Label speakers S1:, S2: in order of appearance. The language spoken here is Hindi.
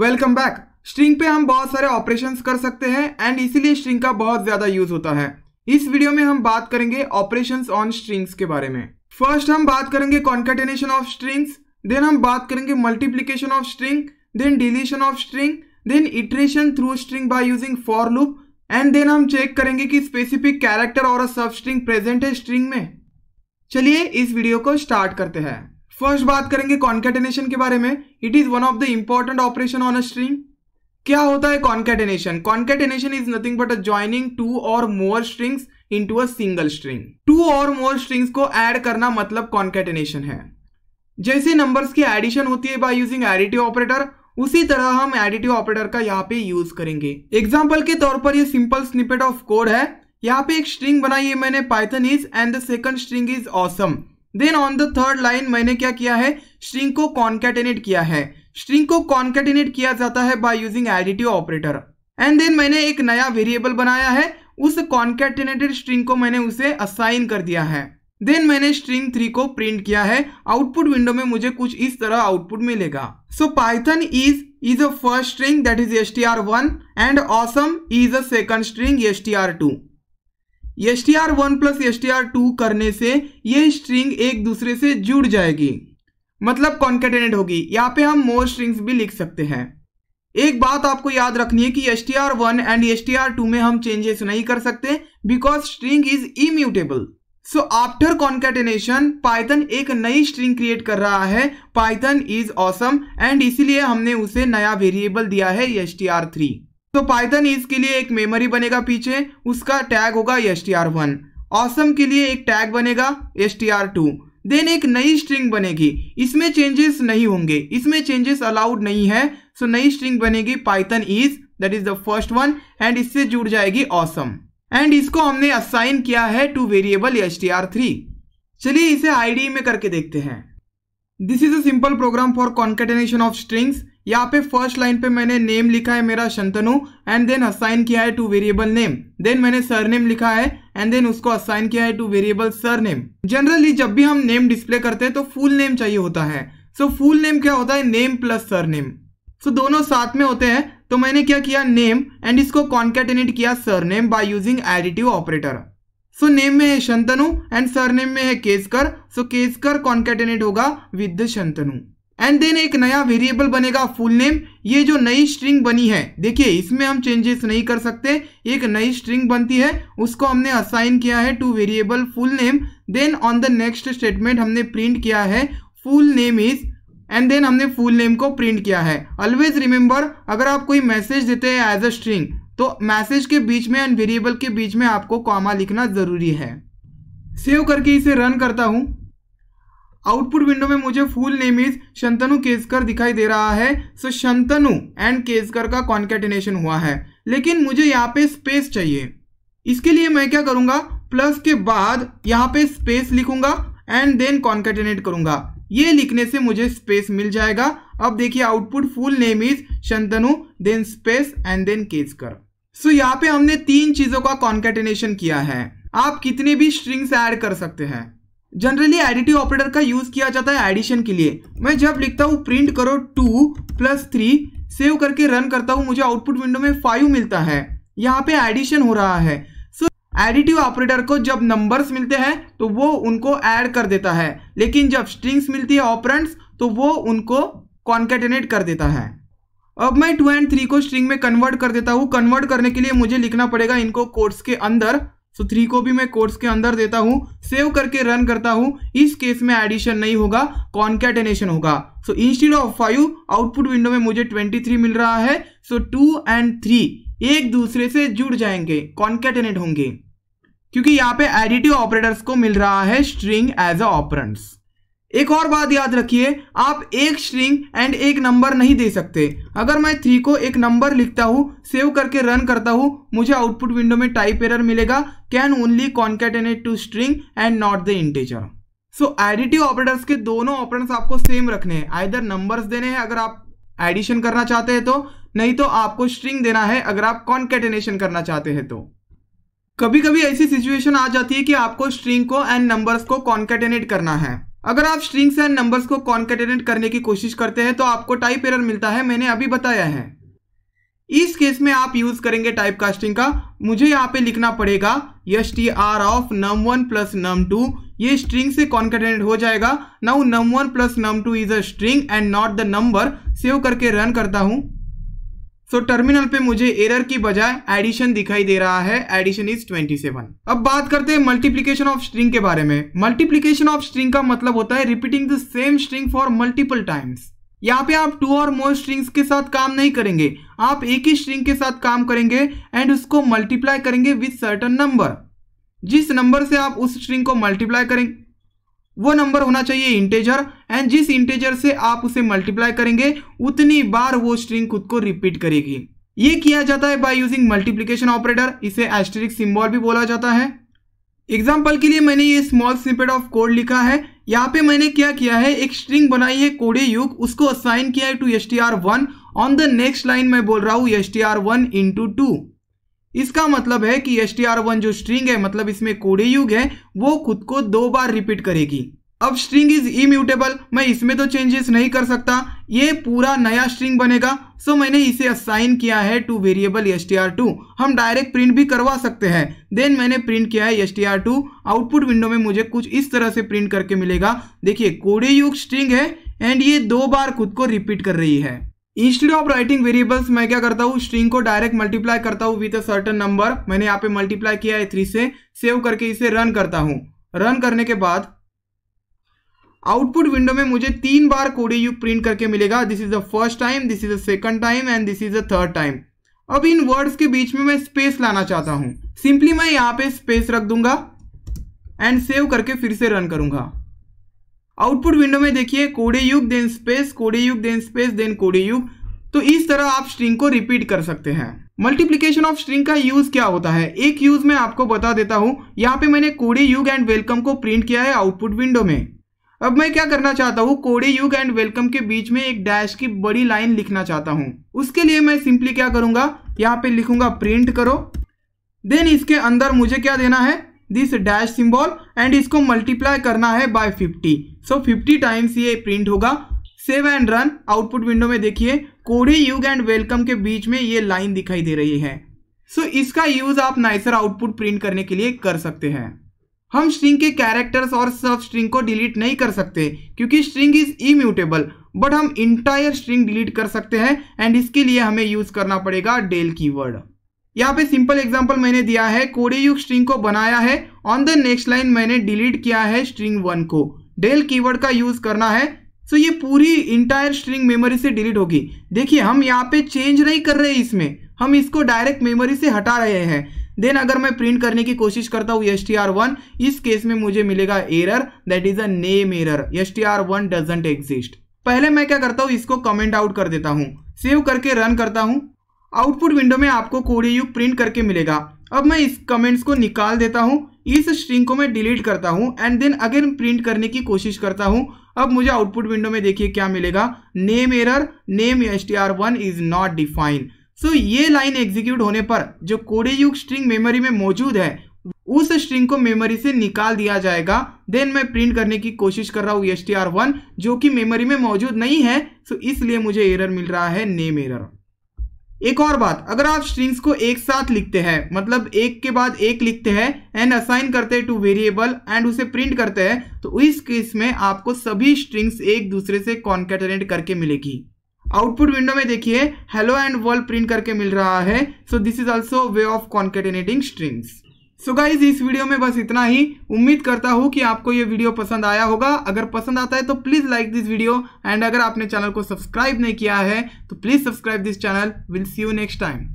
S1: वेलकम बैक स्ट्रिंग पे हम बहुत सारे ऑपरेशंस कर सकते हैं एंड इसीलिए स्ट्रिंग का बहुत ज्यादा यूज होता है इस वीडियो में हम बात करेंगे ऑपरेशंस ऑन स्ट्रिंग्स के बारे में फर्स्ट हम बात करेंगे कॉन्कटेनेशन ऑफ स्ट्रिंग्स देन हम बात करेंगे multiplication of string then deletion of string then iteration through string by using for loop and then हम चेक करेंगे कि स्पेसिफिक कैरेक्टर और सब स्ट्रिंग प्रेजेंट है स्ट्रिंग में चलिए इस वीडियो को स्टार्ट करते हैं फर्स्ट बात करेंगे कॉन्केटेनेशन के बारे में it is one of the important operation on a string क्या होता है concatenation concatenation is nothing but a joining two or more strings into a single string two or more strings को ऐड करना मतलब कॉन्केटेनेशन है जैसे नंबर्स की एडिशन होती है बाय यूजिंग एडिटिव ऑपरेटर उसी तरह हम एडिटिव ऑपरेटर का यहाँ पे यूज करेंगे एग्जाम्पल के तौर पर यह सिंपल स्निपेट ऑफ कोड है यहाँ पे एक स्ट्रिंग बनाई है मैंने Python is and the second string is awesome then on the third line मैंने क्या किया है स्ट्रिंग को कॉन्केटेनेट किया है स्ट्रिंग को कॉन्केटेनेट किया जाता है by using additive operator and then मैंने एक नया वेरिएबल बनाया है उस कॉन्केटेनेटेड स्ट्रिंग को मैंने उसे असाइन कर दिया है देन मैंने स्ट्रिंग थ्री को प्रिंट किया है आउटपुट विंडो में मुझे कुछ इस तरह आउटपुट मिलेगा so Python is is a first string that is S T R one and awesome is a second string S T R two S T R one plus S T R two करने से ये स्ट्रिंग एक दूसरे से जुड़ जाएगी मतलब कॉन्केटेनेट होगी यहाँ पे हम मोर स्ट्रिंग्स भी लिख सकते हैं एक बात आपको याद रखनी है कि S T R one and S T R two में हम चेंजेस नहीं कर सकते because string is immutable so after concatenation Python एक नई स्ट्रिंग क्रिएट कर रहा है पाइथन इज ऑसम एंड इसीलिए हमने उसे नया वेरिएबल दिया है एस टी आर थ्री तो पाइथन इसके के लिए एक मेमोरी बनेगा पीछे उसका टैग होगा S T R one awesome के लिए एक टैग बनेगा S T R two then एक नई स्ट्रिंग बनेगी इसमें चेंजेस नहीं होंगे इसमें चेंजेस अलाउड नहीं है सो नई स्ट्रिंग बनेगी Python is that is the first one and इससे जुड़ जाएगी ऑसम एंड इसको हमने असाइन किया है to variable S T R three चलिए इसे आईडी e में करके देखते हैं this is a simple program for concatenation of strings यहाँ पे फर्स्ट लाइन पे मैंने नेम लिखा है मेरा शंतनु एंड देन असाइन किया है टू वेरिएबल नेम देन मैंने सरनेम लिखा है एंड देन उसको असाइन किया है टू वेरिएबल सरनेम जनरली जब भी हम नेम डिस्प्ले करते हैं तो फुल नेम चाहिए होता है सो फुल नेम क्या होता है नेम प्लस सरनेम सो दोनों साथ में होते हैं तो मैंने क्या किया नेम एंड इसको कॉन्केटेनेट किया surname by using additive operator so name में है शंतनु एंड सरनेम में है केसकर सो so केसकर कॉन्केटेनेट होगा विद शंतनु एंड देन एक नया वेरिएबल बनेगा फुल नेम ये जो नई स्ट्रिंग बनी है देखिए इसमें हम चेंजेस नहीं कर सकते एक नई स्ट्रिंग बनती है उसको हमने असाइन किया है to variable full name then on the next statement हमने प्रिंट किया है full name is and then हमने फुल नेम को प्रिंट किया है ऑलवेज रिमेंबर अगर आप कोई मैसेज देते हैं एज अ स्ट्रिंग तो मैसेज के बीच में एंड वेरिएबल के बीच में आपको कॉमा लिखना ज़रूरी है सेव करके इसे रन करता हूँ आउटपुट विंडो में मुझे full name is Shantanu Keskar दिखाई दे रहा है so so, Shantanu and Keskar का कॉन्केटिनेशन हुआ है लेकिन मुझे यहाँ पे स्पेस चाहिए इसके लिए मैं क्या करूँगा प्लस के बाद यहाँ पे स्पेस लिखूंगा एंड देन कॉन्केटिनेट करूंगा ये लिखने से मुझे स्पेस मिल जाएगा अब देखिए output full name is Shantanu then space and then Keskar so so, यहाँ पे हमने तीन चीजों का कॉन्केटिनेशन किया है आप कितने भी स्ट्रिंग्स ऐड कर सकते हैं जनरली एडिटिव ऑपरेटर का यूज किया जाता है एडिशन के लिए मैं जब लिखता हूँ प्रिंट करो टू प्लस थ्री सेव करके रन करता हूँ मुझे आउटपुट विंडो में फाइव मिलता है यहाँ पे एडिशन हो रहा है सो एडिटिव ऑपरेटर को जब नंबर्स मिलते हैं तो वो उनको ऐड कर देता है लेकिन जब स्ट्रिंग्स मिलती है ऑपरेंट्स तो वो उनको कॉन्केटेनेट कर देता है अब मैं टू एंड थ्री को स्ट्रिंग में कन्वर्ट कर देता हूँ कन्वर्ट करने के लिए मुझे लिखना पड़ेगा इनको कोर्ट्स के अंदर सो थ्री को भी मैं कोर्स के अंदर देता हूँ सेव करके रन करता हूँ इस केस में एडिशन नहीं होगा कॉन्कैटेनेशन होगा so instead of five output window में मुझे ट्वेंटी थ्री मिल रहा है सो टू एंड थ्री एक दूसरे से जुड़ जाएंगे कॉन्कैटेनेट होंगे क्योंकि यहाँ पे एडिटिव ऑपरेटर्स को मिल रहा है स्ट्रिंग एज अ ऑपरेंट्स एक और बात याद रखिए आप एक स्ट्रिंग एंड एक नंबर नहीं दे सकते अगर मैं थ्री को एक नंबर लिखता हूँ सेव करके रन करता हूँ मुझे आउटपुट विंडो में टाइप एरर मिलेगा can only concatenate to string and not the integer so additive operators के दोनों ऑपरेटर्स आपको सेम रखने हैं आइधर नंबर्स देने हैं अगर आप एडिशन करना चाहते हैं तो नहीं तो आपको स्ट्रिंग देना है अगर आप कॉन्केटेनेशन करना चाहते हैं तो कभी कभी ऐसी सिचुएशन आ जाती है कि आपको स्ट्रिंग को एंड नंबर्स को कॉन्केटेनेट करना है अगर आप स्ट्रिंग्स एंड नंबर्स को कॉन्केटेनेट करने की कोशिश करते हैं तो आपको टाइप एरर मिलता है मैंने अभी बताया है इस केस में आप यूज करेंगे टाइप कास्टिंग का मुझे यहाँ पे लिखना पड़ेगा s t r of num one plus num two ये स्ट्रिंग से कॉन्केटेनेट हो जाएगा now num one plus num two is a string and not the number save करके रन करता हूँ सो टर्मिनल पे मुझे एरर की बजाय एडिशन दिखाई दे रहा है एडिशन इज 27 अब बात करते हैं मल्टीप्लीकेशन ऑफ स्ट्रिंग के बारे में मल्टीप्लीकेशन ऑफ स्ट्रिंग का मतलब होता है repeating the same string for multiple times यहाँ पे आप टू और मोर स्ट्रिंग्स के साथ काम नहीं करेंगे आप एक ही स्ट्रिंग के साथ काम करेंगे एंड उसको मल्टीप्लाई करेंगे विथ सर्टन नंबर जिस नंबर से आप उस स्ट्रिंग को मल्टीप्लाई करेंगे वो नंबर होना चाहिए इंटेजर एंड जिस इंटेजर से आप उसे मल्टीप्लाई करेंगे उतनी बार वो स्ट्रिंग खुद को रिपीट करेगी ये किया जाता है बाय यूजिंग मल्टीप्लिकेशन ऑपरेटर इसे एस्टेरिक सिंबल भी बोला जाता है एग्जाम्पल के लिए मैंने ये स्मॉल स्निपेट ऑफ कोड लिखा है यहाँ पे मैंने क्या किया है एक स्ट्रिंग बनाई है कोडे युग उसको असाइन किया है to S T R one on the next line मैं बोल रहा हूँ s T R one into two इसका मतलब है कि एस टी आर वन जो स्ट्रिंग है मतलब इसमें कोडे युग है वो खुद को दो बार रिपीट करेगी अब स्ट्रिंग इज इम्यूटेबल मैं इसमें तो चेंजेस नहीं कर सकता ये पूरा नया स्ट्रिंग बनेगा सो मैंने इसे असाइन किया है to variable S T R two हम डायरेक्ट प्रिंट भी करवा सकते हैं देन मैंने प्रिंट किया है S T R two output window में मुझे कुछ इस तरह से प्रिंट करके मिलेगा देखिए कोडे युग स्ट्रिंग है एंड ये दो बार खुद को रिपीट कर रही है इंस्टेड ऑफ राइटिंग वेरिएबल्स मैं क्या करता हूँ स्ट्रिंग को डायरेक्ट मल्टीप्लाई करता हूँ विद अ सर्टन नंबर मैंने यहाँ पे मल्टीप्लाई किया है थ्री से सेव करके इसे रन करता हूँ रन करने के बाद आउटपुट विंडो में मुझे तीन बार कोडी यू प्रिंट करके मिलेगा this is the first time this is the second time and this is the third time अब इन वर्ड्स के बीच में मैं स्पेस लाना चाहता हूँ सिंपली मैं यहाँ पे स्पेस रख दूंगा एंड सेव करके फिर से रन करूंगा आउटपुट विंडो में देखिए कोडे युग देन स्पेस कोडे युग देन स्पेस देन कोडे युग तो इस तरह आप स्ट्रिंग को रिपीट कर सकते हैं मल्टीप्लीकेशन ऑफ स्ट्रिंग का यूज क्या होता है एक यूज मैं आपको बता देता हूं यहाँ पे मैंने कोडे युग एंड वेलकम को प्रिंट किया है आउटपुट विंडो में अब मैं क्या करना चाहता हूँ कोडे युग एंड वेलकम के बीच में एक डैश की बड़ी लाइन लिखना चाहता हूँ उसके लिए मैं सिंपली क्या करूंगा यहाँ पे लिखूंगा प्रिंट करो देन इसके अंदर मुझे क्या देना है दिस डैश सिंबल एंड इसको मल्टीप्लाई करना है बाय 50 सो so 50 टाइम्स ये प्रिंट होगा save and run output window में देखिए कोडी युग एंड वेलकम के बीच में ये लाइन दिखाई दे रही है सो so इसका यूज आप नाइसर आउटपुट प्रिंट करने के लिए कर सकते हैं हम स्ट्रिंग के कैरेक्टर्स और सब स्ट्रिंग को डिलीट नहीं कर सकते क्योंकि स्ट्रिंग इज इम्यूटेबल बट हम इंटायर स्ट्रिंग डिलीट कर सकते हैं एंड इसके लिए हमें यूज करना पड़ेगा डेल कीवर्ड यहाँ पे सिंपल एग्जांपल मैंने दिया है कोडे युग स्ट्रिंग को बनाया है ऑन द नेक्स्ट लाइन मैंने डिलीट किया है स्ट्रिंग वन को डेल कीवर्ड का यूज करना है सो so ये पूरी इंटायर स्ट्रिंग मेमोरी से डिलीट होगी देखिए हम यहाँ पे चेंज नहीं कर रहे इसमें हम इसको डायरेक्ट मेमोरी से हटा रहे हैं देन अगर मैं प्रिंट करने की कोशिश करता हूँ एस टी आर वन इस केस में मुझे मिलेगा error that is a name error s T R one doesn't exist पहले मैं क्या करता हूँ इसको कमेंट आउट कर देता हूँ सेव करके रन करता हूँ आउटपुट विंडो में आपको कोडियुग प्रिंट करके मिलेगा अब मैं इस कमेंट्स को निकाल देता हूँ इस स्ट्रिंग को मैं डिलीट करता हूँ एंड देन अगेन प्रिंट करने की कोशिश करता हूँ अब मुझे आउटपुट विंडो में देखिए क्या मिलेगा name error name s T R one is not defined so ये लाइन एग्जीक्यूट होने पर जो कोडेयुग स्ट्रिंग मेमोरी में मौजूद है उस स्ट्रिंग को मेमोरी से निकाल दिया जाएगा देन मैं प्रिंट करने की कोशिश कर रहा हूँ एस टी आर वन जो कि मेमोरी में मौजूद नहीं है सो so इसलिए मुझे एरर मिल रहा है नेम एरर एक और बात अगर आप स्ट्रिंग्स को एक साथ लिखते हैं मतलब एक के बाद एक लिखते हैं एंड असाइन करते हैं टू वेरिएबल एंड उसे प्रिंट करते हैं तो इस केस में आपको सभी स्ट्रिंग्स एक दूसरे से कॉन्केटनेट करके मिलेगी आउटपुट विंडो में देखिए हेलो एंड वर्ल्ड प्रिंट करके मिल रहा है so this is also way of concatenating strings so so guys इस वीडियो में बस इतना ही उम्मीद करता हूँ कि आपको ये वीडियो पसंद आया होगा अगर पसंद आता है तो please like this video and अगर आपने चैनल को सब्सक्राइब नहीं किया है तो please subscribe this channel will see you next time